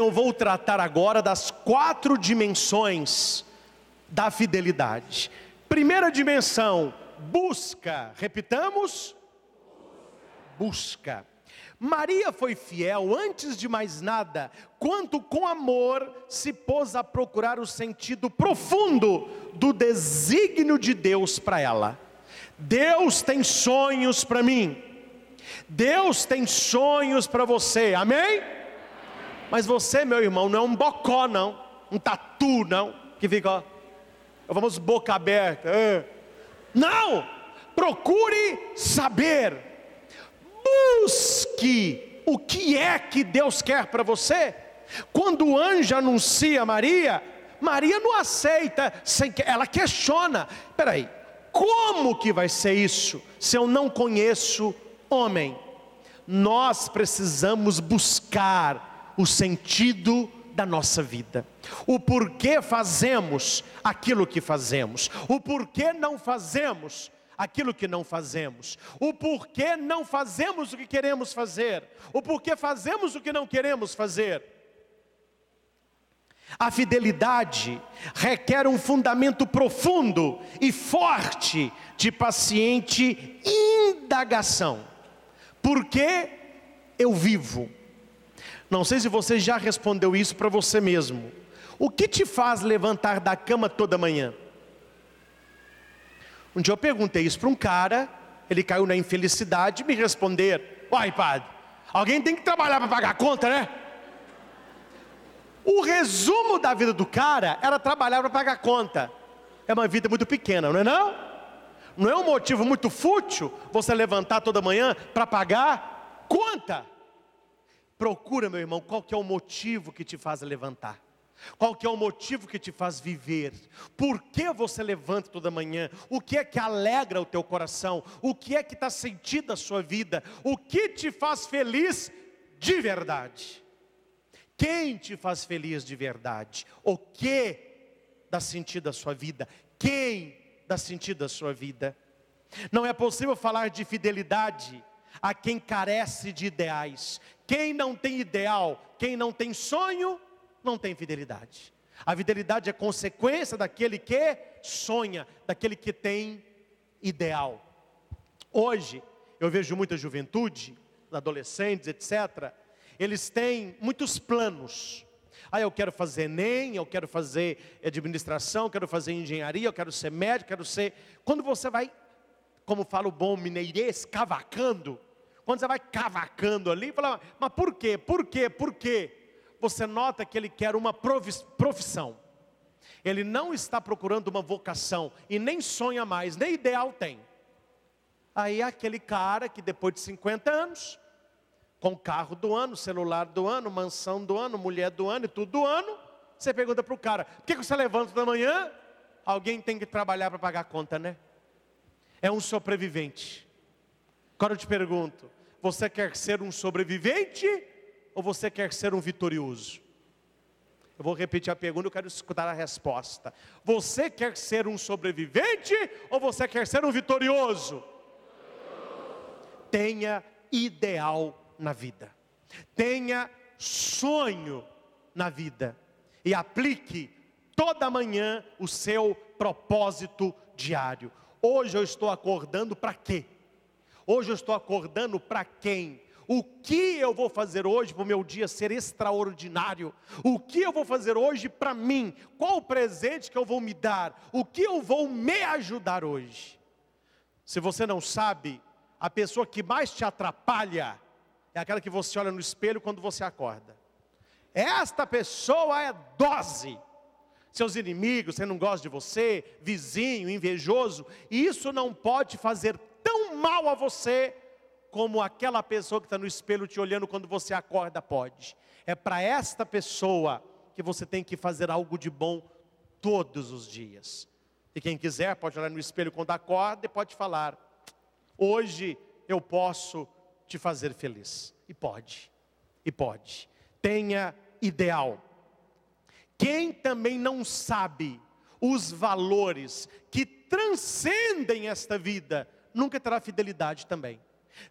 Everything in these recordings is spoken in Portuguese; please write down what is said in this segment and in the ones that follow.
Então eu vou tratar agora das quatro dimensões da fidelidade. Primeira dimensão, busca. Repitamos? Busca. Maria foi fiel, antes de mais nada, quanto com amor se pôs a procurar o sentido profundo do desígnio de Deus para ela. Deus tem sonhos para mim, Deus tem sonhos para você, amém? Mas você, meu irmão, não é um bocó, não. Um tatu, não. Que fica, ó. Vamos é boca aberta. É. Não! Procure saber. Busque o que é que Deus quer para você. Quando o anjo anuncia Maria, Maria não aceita, sem que, ela questiona: peraí, como que vai ser isso se eu não conheço homem? Nós precisamos buscar o sentido da nossa vida, o porquê fazemos aquilo que fazemos, o porquê não fazemos aquilo que não fazemos, o porquê não fazemos o que queremos fazer, o porquê fazemos o que não queremos fazer. A fidelidade requer um fundamento profundo e forte de paciente indagação. Por que eu vivo? Não sei se você já respondeu isso para você mesmo. O que te faz levantar da cama toda manhã? Um dia eu perguntei isso para um cara, ele caiu na infelicidade de me responder: Uai, padre, alguém tem que trabalhar para pagar a conta, né? O resumo da vida do cara era trabalhar para pagar a conta. É uma vida muito pequena, não é não? Não é um motivo muito fútil você levantar toda manhã para pagar conta. Procura, meu irmão, qual que é o motivo que te faz levantar. Qual que é o motivo que te faz viver? Por que você levanta toda manhã? O que é que alegra o teu coração? O que é que está sentido a sua vida? O que te faz feliz de verdade? Quem te faz feliz de verdade? O que dá sentido à sua vida? Quem dá sentido à sua vida? Não é possível falar de fidelidade a quem carece de ideais, quem não tem ideal, quem não tem sonho, não tem fidelidade. A fidelidade é consequência daquele que sonha, daquele que tem ideal. Hoje, eu vejo muita juventude, adolescentes, etc., eles têm muitos planos. Ah, eu quero fazer Enem, eu quero fazer administração, eu quero fazer engenharia, eu quero ser médico, eu quero ser. Quando você vai, como fala o bom mineirês, cavacando, quando você vai cavacando ali, fala, mas por quê? Por quê? Por quê? Você nota que ele quer uma profissão. Ele não está procurando uma vocação e nem sonha mais, nem ideal tem. Aí aquele cara que depois de 50 anos, com carro do ano, celular do ano, mansão do ano, mulher do ano e tudo do ano, você pergunta para o cara: por que você levanta da manhã? Alguém tem que trabalhar para pagar a conta, né? É um sobrevivente. Agora eu te pergunto: você quer ser um sobrevivente ou você quer ser um vitorioso? Eu vou repetir a pergunta, eu quero escutar a resposta. Você quer ser um sobrevivente ou você quer ser um vitorioso? Tenha ideal na vida. Tenha sonho na vida e aplique toda manhã o seu propósito diário. Hoje eu estou acordando para quê? Hoje eu estou acordando para quem? O que eu vou fazer hoje para o meu dia ser extraordinário? O que eu vou fazer hoje para mim? Qual o presente que eu vou me dar? O que eu vou me ajudar hoje? Se você não sabe, a pessoa que mais te atrapalha é aquela que você olha no espelho quando você acorda. Esta pessoa é dose. Seus inimigos, você não gosta de você, vizinho, invejoso, isso não pode fazer mal a você, como aquela pessoa que está no espelho te olhando quando você acorda pode. É para esta pessoa que você tem que fazer algo de bom todos os dias. E quem quiser pode olhar no espelho quando acorda e pode falar: Hoje eu posso te fazer feliz. E pode, e pode. Tenha ideal. Quem também não sabe os valores que transcendem esta vida, nunca terá fidelidade também.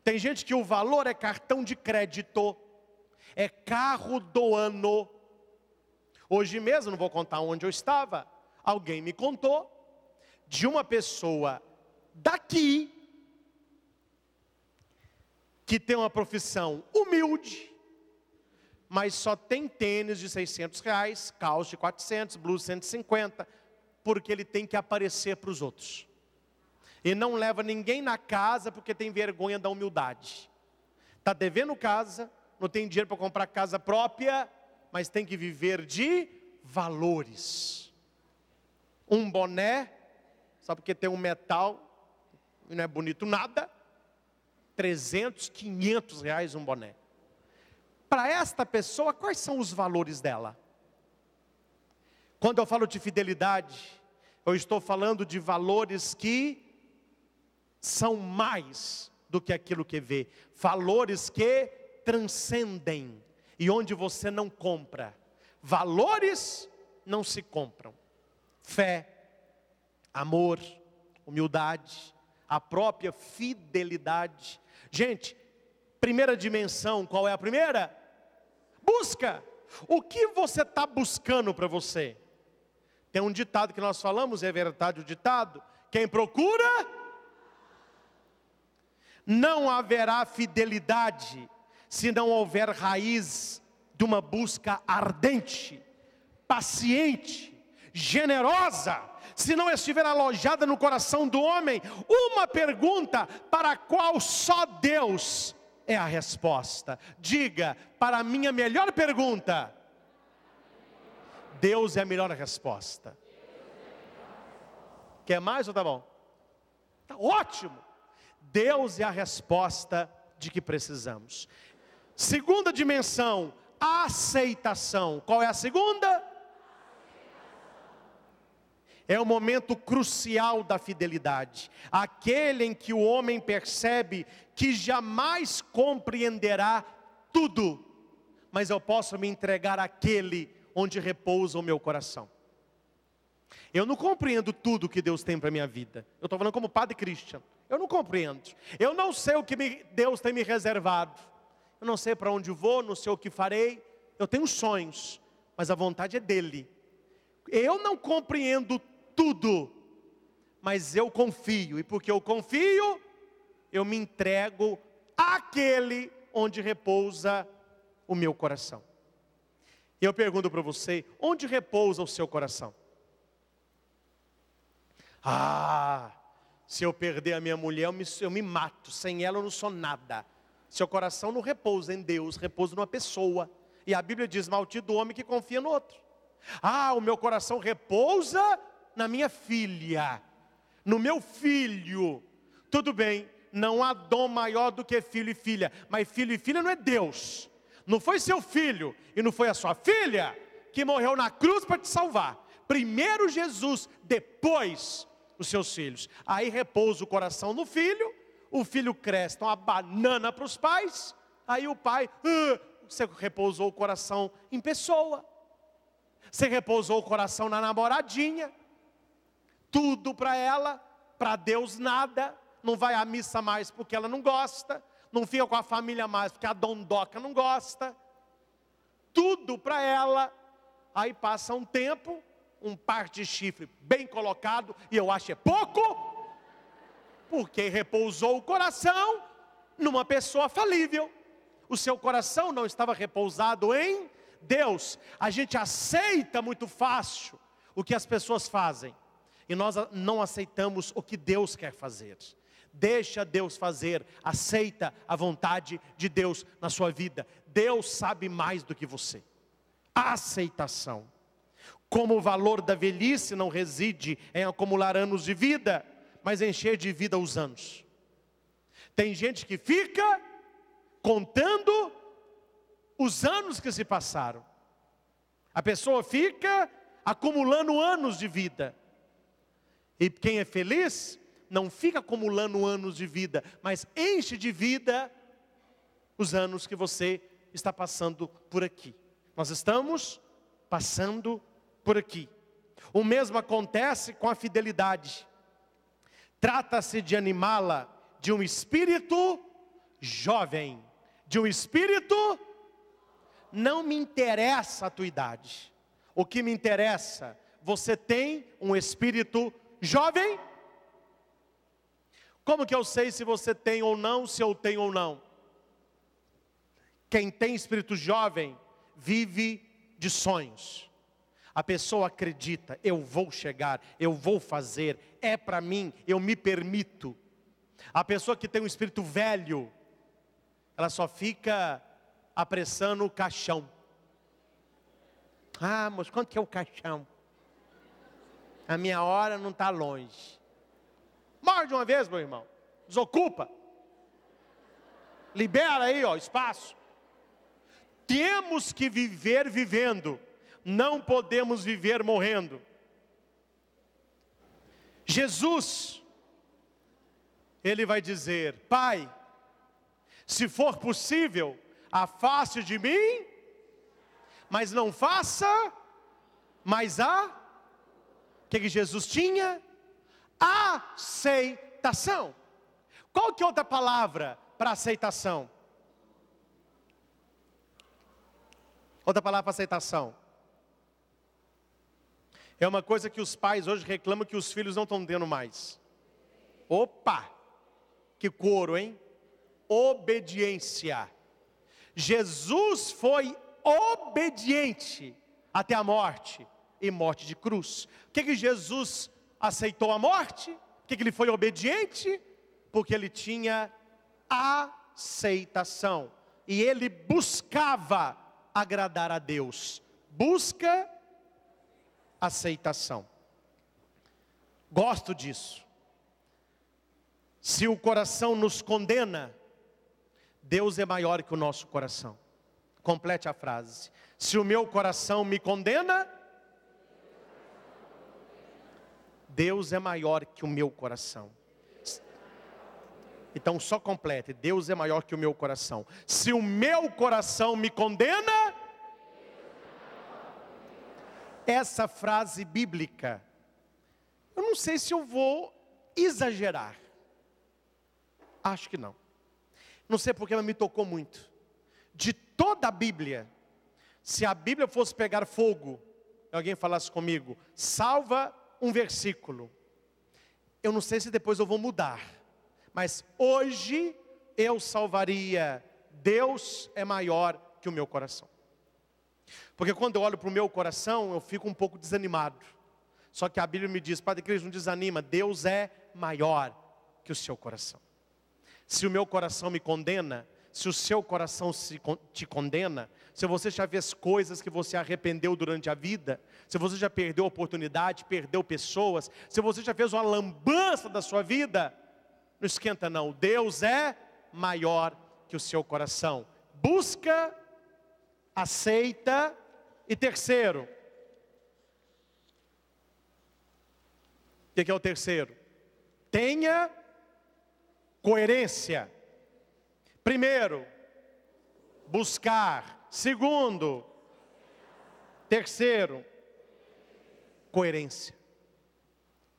Tem gente que o valor é cartão de crédito, é carro do ano. Hoje mesmo, não vou contar onde eu estava, alguém me contou de uma pessoa daqui que tem uma profissão humilde, mas só tem tênis de 600 reais, calça de 400, blusa 150, porque ele tem que aparecer para os outros. E não leva ninguém na casa porque tem vergonha da humildade. Está devendo casa, não tem dinheiro para comprar casa própria, mas tem que viver de valores. Um boné, só porque tem um metal, e não é bonito nada, 300, 500 reais um boné. Para esta pessoa, quais são os valores dela? Quando eu falo de fidelidade, eu estou falando de valores que são mais do que aquilo que vê, valores que transcendem e onde você não compra. Valores não se compram. Fé, amor, humildade, a própria fidelidade. Gente, primeira dimensão, qual é a primeira? Busca. O que você está buscando para você? Tem um ditado que nós falamos, é verdade o ditado: quem procura, não haverá fidelidade se não houver raiz de uma busca ardente, paciente, generosa, se não estiver alojada no coração do homem, uma pergunta para a qual só Deus é a resposta. Diga, para a minha melhor pergunta, Deus é a melhor resposta. Quer mais ou tá bom? Tá ótimo. Deus é a resposta de que precisamos. Segunda dimensão, aceitação. Qual é a segunda? É o momento crucial da fidelidade, aquele em que o homem percebe que jamais compreenderá tudo, mas eu posso me entregar àquele onde repousa o meu coração. Eu não compreendo tudo que Deus tem para a minha vida, eu estou falando como Padre Cristiano, eu não compreendo. Eu não sei o que me, Deus tem me reservado. Eu não sei para onde vou, não sei o que farei. Eu tenho sonhos, mas a vontade é dele. Eu não compreendo tudo, mas eu confio, e porque eu confio, eu me entrego àquele onde repousa o meu coração. E eu pergunto para você: onde repousa o seu coração? Ah, se eu perder a minha mulher, eu me, eu me mato. Sem ela eu não sou nada. Seu coração não repousa em Deus, repousa numa pessoa. E a Bíblia diz: maldito o homem que confia no outro. Ah, o meu coração repousa na minha filha, no meu filho. Tudo bem, não há dom maior do que filho e filha, mas filho e filha não é Deus. Não foi seu filho e não foi a sua filha que morreu na cruz para te salvar. Primeiro Jesus, depois os seus filhos. Aí repousa o coração no filho, o filho cresce, uma então banana para os pais, aí o pai, você repousou o coração em pessoa, você repousou o coração na namoradinha, tudo para ela, para Deus nada, não vai à missa mais porque ela não gosta, não fica com a família mais porque a dondoca não gosta, tudo para ela. Aí passa um tempo, um par de chifre bem colocado, e eu acho é pouco, porque repousou o coração numa pessoa falível. O seu coração não estava repousado em Deus. A gente aceita muito fácil o que as pessoas fazem, e nós não aceitamos o que Deus quer fazer. Deixa Deus fazer, aceita a vontade de Deus na sua vida. Deus sabe mais do que você. A aceitação. Como o valor da velhice não reside em acumular anos de vida, mas encher de vida os anos. Tem gente que fica contando os anos que se passaram. A pessoa fica acumulando anos de vida. E quem é feliz não fica acumulando anos de vida, mas enche de vida os anos que você está passando por aqui. Nós estamos passando por aqui. O mesmo acontece com a fidelidade. Trata-se de animá-la de um espírito jovem, de um espírito. Não me interessa a tua idade, o que me interessa, você tem um espírito jovem? Como que eu sei se você tem ou não, se eu tenho ou não? Quem tem espírito jovem vive de sonhos. A pessoa acredita, eu vou chegar, eu vou fazer, é para mim, eu me permito. A pessoa que tem um espírito velho, ela só fica apressando o caixão. Ah, mas quanto que é o caixão? A minha hora não está longe. Morre de uma vez, meu irmão. Desocupa. Libera aí, ó, espaço. Temos que viver vivendo não podemos viver morrendo. Jesus, ele vai dizer: Pai, se for possível, afaste de mim, mas não faça, mas a. O que, que Jesus tinha? Aceitação. Qual que é outra palavra para aceitação? Outra palavra para aceitação. É uma coisa que os pais hoje reclamam que os filhos não estão tendo mais. Opa! Que couro, hein? Obediência. Jesus foi obediente até a morte e morte de cruz. Por que, que Jesus aceitou a morte? Por que, que ele foi obediente? Porque ele tinha aceitação e ele buscava agradar a Deus. Busca aceitação. Gosto disso. Se o coração nos condena, Deus é maior que o nosso coração. Complete a frase. Se o meu coração me condena, Deus é maior que o meu coração. Então só complete, Deus é maior que o meu coração. Se o meu coração me condena, essa frase bíblica, eu não sei se eu vou exagerar. Acho que não. Não sei porque ela me tocou muito. De toda a Bíblia, se a Bíblia fosse pegar fogo, e alguém falasse comigo, salva um versículo. Eu não sei se depois eu vou mudar, mas hoje eu salvaria. Deus é maior que o meu coração. Porque quando eu olho para o meu coração, eu fico um pouco desanimado. Só que a Bíblia me diz, Padre Cristo, não desanima, Deus é maior que o seu coração. Se o meu coração me condena, se o seu coração se, te condena, se você já fez coisas que você arrependeu durante a vida, se você já perdeu oportunidade, perdeu pessoas, se você já fez uma lambança da sua vida, não esquenta não. Deus é maior que o seu coração. Busca, aceita e terceiro, o que é o terceiro? Tenha coerência. Primeiro, buscar. Segundo, terceiro, coerência.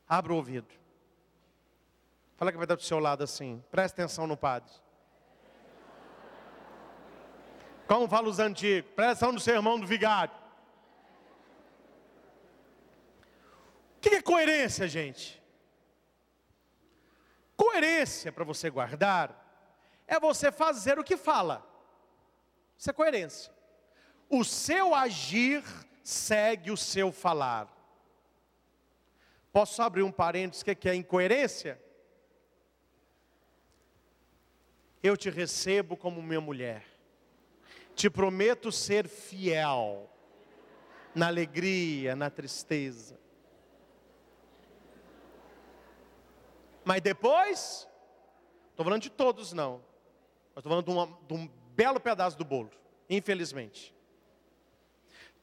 Abra o ouvido. Fala que vai estar do seu lado assim. Presta atenção no padre. Como falam os antigos, presta atenção no sermão do vigário. O que é coerência, gente? Coerência para você guardar é você fazer o que fala. Isso é coerência. O seu agir segue o seu falar. Posso abrir um parênteses que é incoerência? Eu te recebo como minha mulher. Te prometo ser fiel na alegria, na tristeza. Mas depois, estou falando de todos não. Estou falando de, uma, de um belo pedaço do bolo, infelizmente.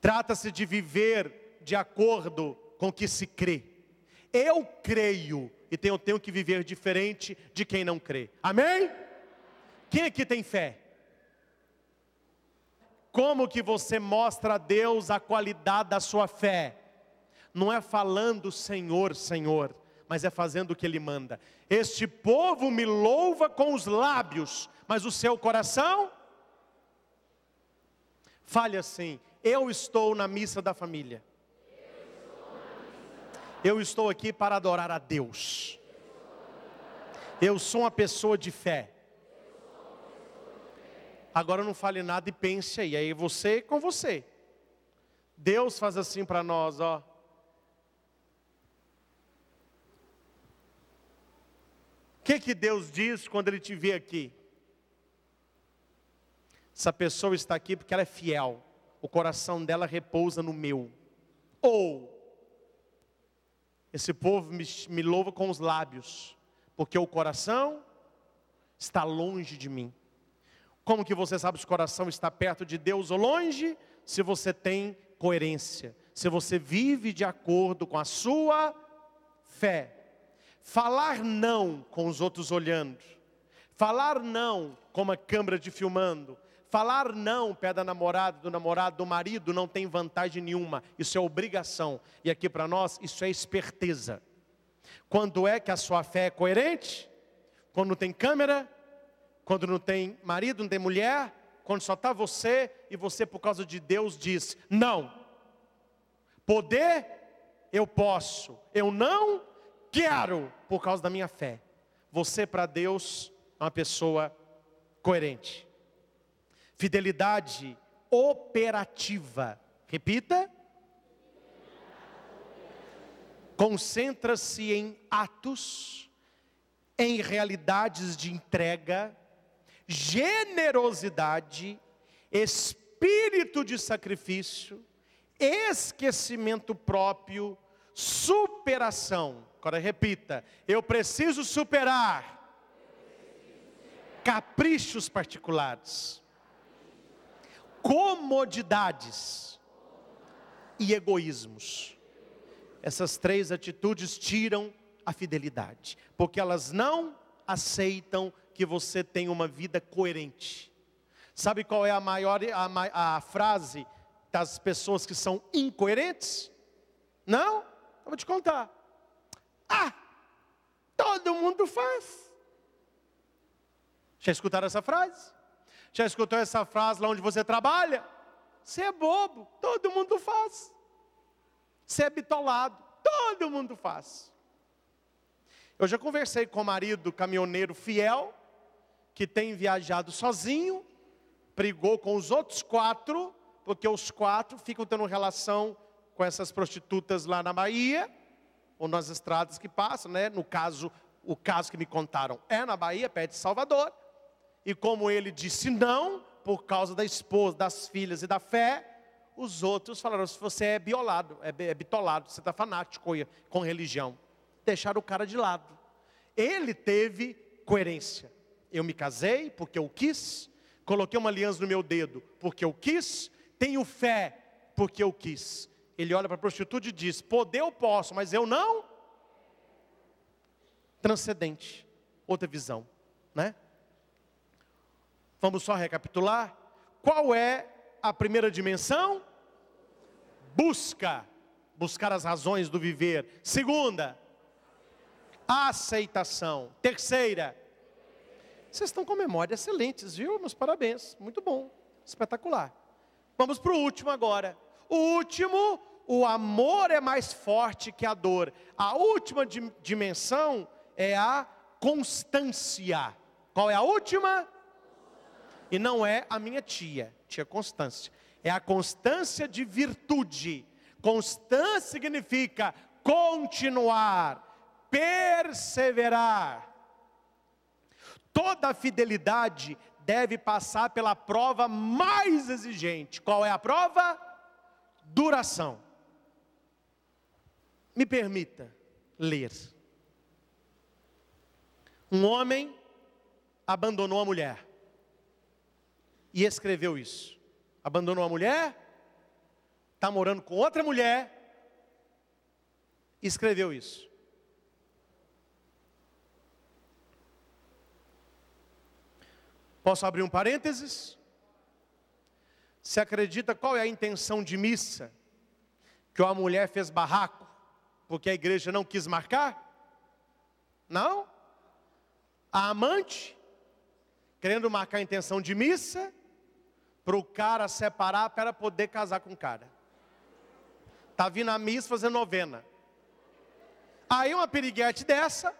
Trata-se de viver de acordo com o que se crê. Eu creio, e tenho, tenho que viver diferente de quem não crê. Amém? Quem aqui tem fé? Como que você mostra a Deus a qualidade da sua fé? Não é falando Senhor, Senhor, mas é fazendo o que ele manda. Este povo me louva com os lábios, mas o seu coração. Fale assim: Eu estou na missa da família. Eu estou aqui para adorar a Deus. Eu sou uma pessoa de fé. Agora não fale nada e pense aí, aí você é com você. Deus faz assim para nós, ó. que, que Deus diz quando Ele te vê aqui? Essa pessoa está aqui porque ela é fiel, o coração dela repousa no meu. Ou, esse povo me, me louva com os lábios, porque o coração está longe de mim. Como que você sabe se o coração está perto de Deus ou longe? Se você tem coerência, se você vive de acordo com a sua fé. Falar não com os outros olhando. Falar não com uma câmera de filmando. Falar não pé da namorada, do namorado, do marido não tem vantagem nenhuma. Isso é obrigação. E aqui para nós, isso é esperteza. Quando é que a sua fé é coerente? Quando não tem câmera, quando não tem marido, não tem mulher, quando só está você e você, por causa de Deus, diz: não. Poder, eu posso. Eu não, quero por causa da minha fé. Você para Deus é uma pessoa coerente. Fidelidade operativa. Repita. Concentra-se em atos, em realidades de entrega, generosidade, espírito de sacrifício, esquecimento próprio, superação Agora repita: eu preciso superar caprichos particulares, comodidades e egoísmos. Essas três atitudes tiram a fidelidade, porque elas não aceitam que você tenha uma vida coerente. Sabe qual é a maior a, a frase das pessoas que são incoerentes? Não? Eu vou te contar. Ah, todo mundo faz. Já escutaram essa frase? Já escutou essa frase lá onde você trabalha? Você é bobo, todo mundo faz. Você é bitolado, todo mundo faz. Eu já conversei com o marido caminhoneiro fiel, que tem viajado sozinho, brigou com os outros quatro, porque os quatro ficam tendo relação com essas prostitutas lá na Bahia, ou nas estradas que passam, né? No caso, o caso que me contaram é na Bahia, perto de Salvador. E como ele disse não, por causa da esposa, das filhas e da fé, os outros falaram: se você é biolado, é, é bitolado, você está fanático com religião. Deixaram o cara de lado. Ele teve coerência. Eu me casei porque eu quis, coloquei uma aliança no meu dedo porque eu quis, tenho fé porque eu quis ele olha para a prostituta e diz: Poder eu posso, mas eu não. Transcendente, outra visão, né? Vamos só recapitular. Qual é a primeira dimensão? Busca, buscar as razões do viver. Segunda, aceitação. Terceira, vocês estão com memória excelentes, viu? Meus parabéns, muito bom, espetacular. Vamos para o último agora o último, o amor é mais forte que a dor. A última dimensão é a constância. Qual é a última? E não é a minha tia, tia Constância. É a constância de virtude. Constância significa continuar, perseverar. Toda fidelidade deve passar pela prova mais exigente. Qual é a prova? duração. Me permita ler. Um homem abandonou a mulher e escreveu isso. Abandonou a mulher, está morando com outra mulher, escreveu isso. Posso abrir um parênteses? Se acredita qual é a intenção de missa? Que uma mulher fez barraco porque a igreja não quis marcar? Não. A amante, querendo marcar a intenção de missa, para o cara separar para poder casar com o cara. Está vindo a missa fazer novena. Aí uma piriguete dessa,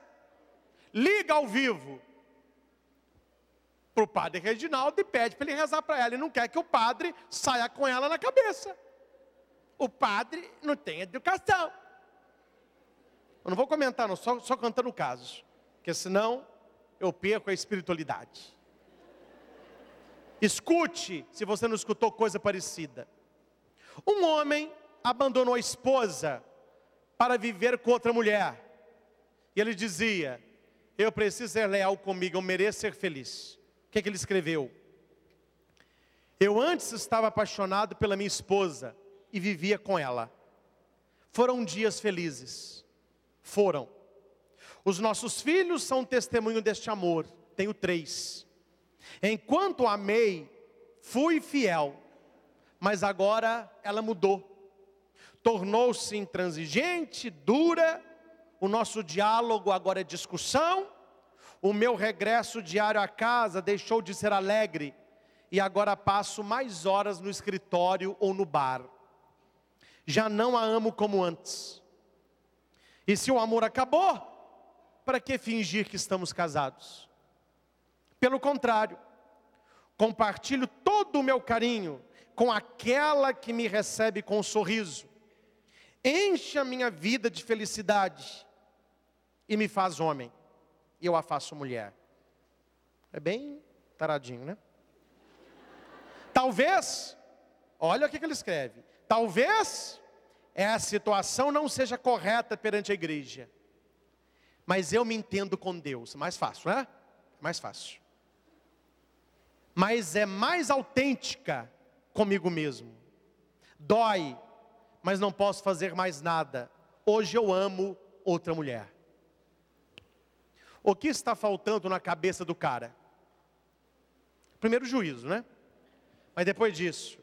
liga ao vivo para o padre Reginaldo e pede para ele rezar para ela. Ele não quer que o padre saia com ela na cabeça. O padre não tem educação. Eu não vou comentar, não, só, só cantando casos, porque senão eu perco a espiritualidade. Escute, se você não escutou coisa parecida. Um homem abandonou a esposa para viver com outra mulher. E ele dizia: Eu preciso ser leal comigo, eu mereço ser feliz. O que, é que ele escreveu? Eu antes estava apaixonado pela minha esposa e vivia com ela. Foram dias felizes. Foram. Os nossos filhos são testemunho deste amor. Tenho três. Enquanto amei, fui fiel, mas agora ela mudou. Tornou-se intransigente, dura. O nosso diálogo agora é discussão. O meu regresso diário à casa deixou de ser alegre e agora passo mais horas no escritório ou no bar. Já não a amo como antes. E se o amor acabou, para que fingir que estamos casados? Pelo contrário, compartilho todo o meu carinho com aquela que me recebe com um sorriso, enche a minha vida de felicidade e me faz homem e eu a faço mulher. É bem taradinho, né? Talvez, olha o que, ele escreve: talvez essa é, situação não seja correta perante a igreja, mas eu me entendo com Deus. Mais fácil, né? Mais fácil. Mas é mais autêntica comigo mesmo. Dói, mas não posso fazer mais nada. Hoje eu amo outra mulher. O que está faltando na cabeça do cara? Primeiro juízo, né? Mas depois disso,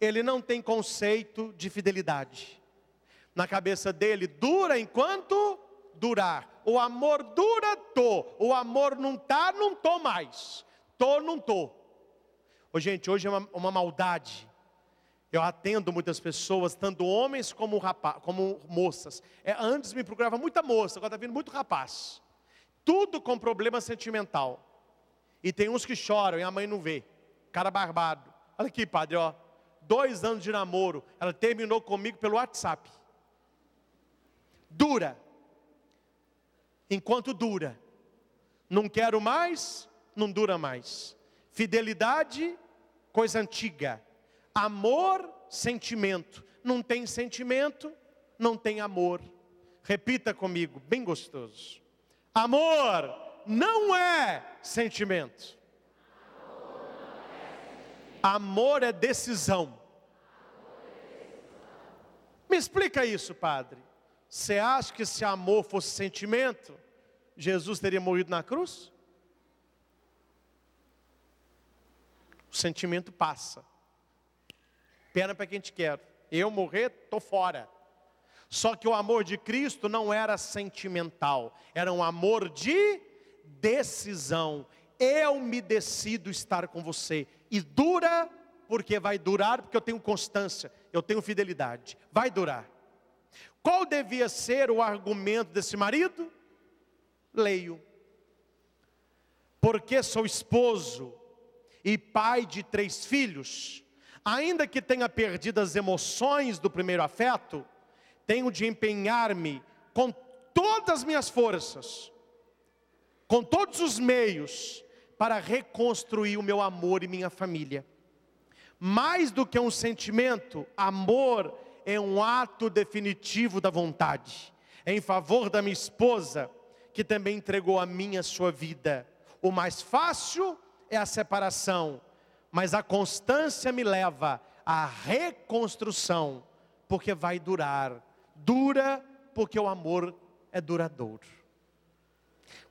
ele não tem conceito de fidelidade. Na cabeça dele, dura enquanto durar. O amor dura, tô. O amor não tá, não tô mais. Tô, não tô. Ô, gente, hoje é uma, uma maldade. Eu atendo muitas pessoas, tanto homens como, rapaz, como moças. É, antes me procurava muita moça, agora está vindo muito rapaz tudo com problema sentimental. E tem uns que choram e a mãe não vê. Cara barbado. Olha aqui, padre, ó. Dois anos de namoro. Ela terminou comigo pelo WhatsApp. Dura. Enquanto dura. Não quero mais, não dura mais. Fidelidade, coisa antiga. Amor, sentimento. Não tem sentimento, não tem amor. Repita comigo, bem gostoso. Amor não é sentimento. Amor é decisão. Me explica isso, padre. Você acha que se amor fosse sentimento, Jesus teria morrido na cruz? O sentimento passa. Pena para quem te quer. Eu morrer, estou fora. Só que o amor de Cristo não era sentimental, era um amor de decisão. Eu me decido estar com você. E dura, porque vai durar, porque eu tenho constância, eu tenho fidelidade. Vai durar. Qual devia ser o argumento desse marido? Leio. Porque sou esposo e pai de três filhos, ainda que tenha perdido as emoções do primeiro afeto, tenho de empenhar-me com todas as minhas forças, com todos os meios, para reconstruir o meu amor e minha família. Mais do que um sentimento, amor é um ato definitivo da vontade, é em favor da minha esposa, que também entregou a minha sua vida. O mais fácil é a separação, mas a constância me leva à reconstrução, porque vai durar dura, porque o amor é duradouro.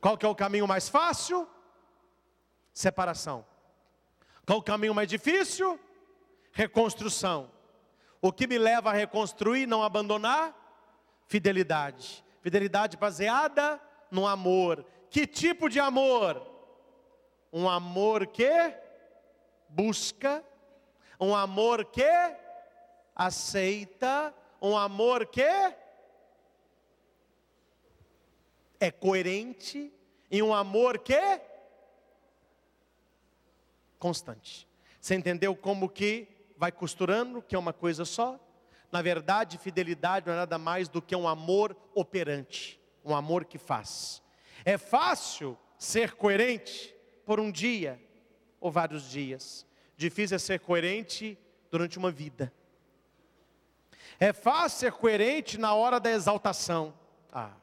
Qual que é o caminho mais fácil? Separação. Qual o caminho mais difícil? Reconstrução. O que me leva a reconstruir, não abandonar? Fidelidade. Fidelidade baseada no amor. Que tipo de amor? Um amor que busca, um amor que aceita, um amor que é coerente e um amor que constante. Você entendeu como que vai costurando, que é uma coisa só? Na verdade, fidelidade não é nada mais do que um amor operante, um amor que faz. É fácil ser coerente por um dia ou vários dias. Difícil é ser coerente durante uma vida. É fácil ser é coerente na hora da exaltação. Ah,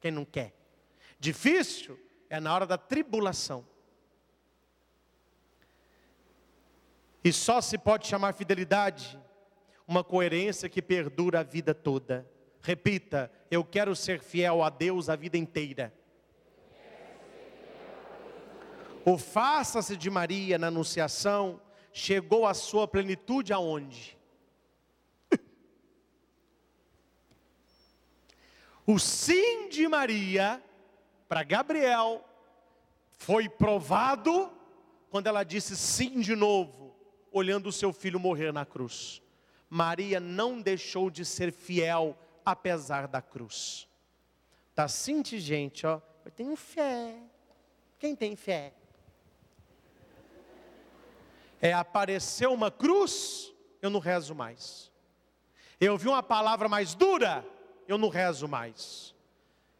quem não quer? Difícil é na hora da tribulação. E só se pode chamar fidelidade uma coerência que perdura a vida toda. Repita: eu quero ser fiel a Deus a vida inteira. O faça-se de Maria na Anunciação chegou à sua plenitude aonde? O sim de Maria para Gabriel foi provado quando ela disse sim de novo, olhando o seu filho morrer na cruz. Maria não deixou de ser fiel apesar da cruz. Tá assim, gente, ó. Eu tenho fé. Quem tem fé? É apareceu uma cruz, eu não rezo mais. Eu vi uma palavra mais dura, eu não rezo mais.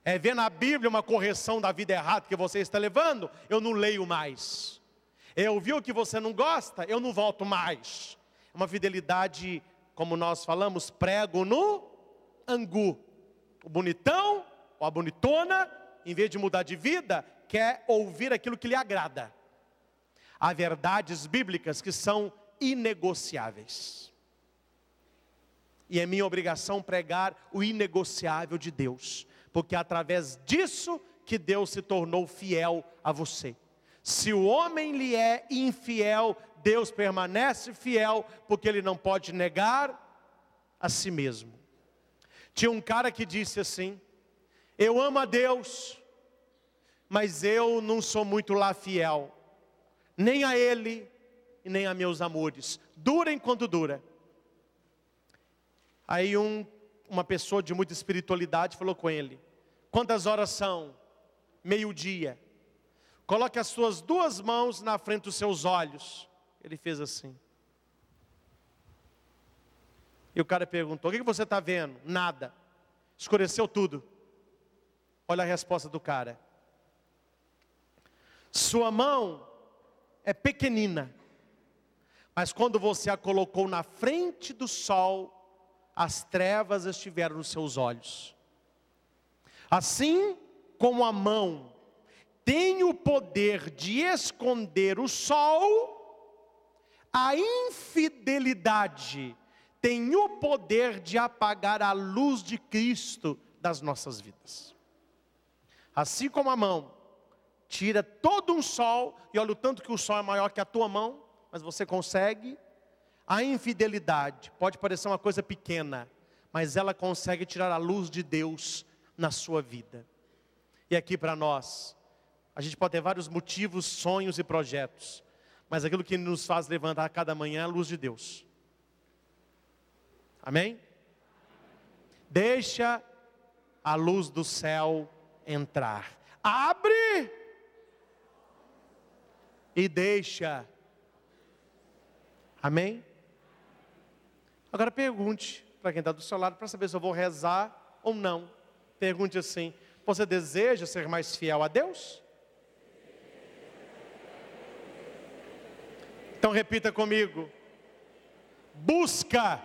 É ver na Bíblia uma correção da vida errada que você está levando, eu não leio mais. É ouvir o que você não gosta, eu não volto mais. Uma fidelidade, como nós falamos, prego no angu. O bonitão ou a bonitona, em vez de mudar de vida, quer ouvir aquilo que lhe agrada. Há verdades bíblicas que são inegociáveis e é minha obrigação pregar o inegociável de Deus, porque é através disso que Deus se tornou fiel a você. Se o homem lhe é infiel, Deus permanece fiel, porque ele não pode negar a si mesmo. Tinha um cara que disse assim: Eu amo a Deus, mas eu não sou muito lá fiel, nem a Ele e nem a meus amores. Dura enquanto dura. Aí um, uma pessoa de muita espiritualidade falou com ele: Quantas horas são? Meio-dia. Coloque as suas duas mãos na frente dos seus olhos. Ele fez assim. E o cara perguntou: O que você está vendo? Nada. Escureceu tudo. Olha a resposta do cara. Sua mão é pequenina, mas quando você a colocou na frente do sol, as trevas estiveram nos seus olhos. Assim como a mão tem o poder de esconder o sol, a infidelidade tem o poder de apagar a luz de Cristo das nossas vidas. Assim como a mão tira todo um sol, e olha o tanto que o sol é maior que a tua mão, mas você consegue a infidelidade pode parecer uma coisa pequena, mas ela consegue tirar a luz de Deus na sua vida. E aqui para nós, a gente pode ter vários motivos, sonhos e projetos, mas aquilo que nos faz levantar cada manhã é a luz de Deus. Amém? Deixa a luz do céu entrar. Abre e deixa. Amém? Agora pergunte para quem está do seu lado para saber se eu vou rezar ou não. Pergunte assim: você deseja ser mais fiel a Deus? Então repita comigo: busca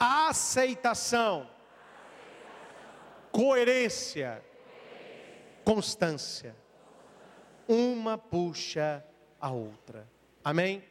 aceitação, coerência, constância. Uma puxa a outra. Amém?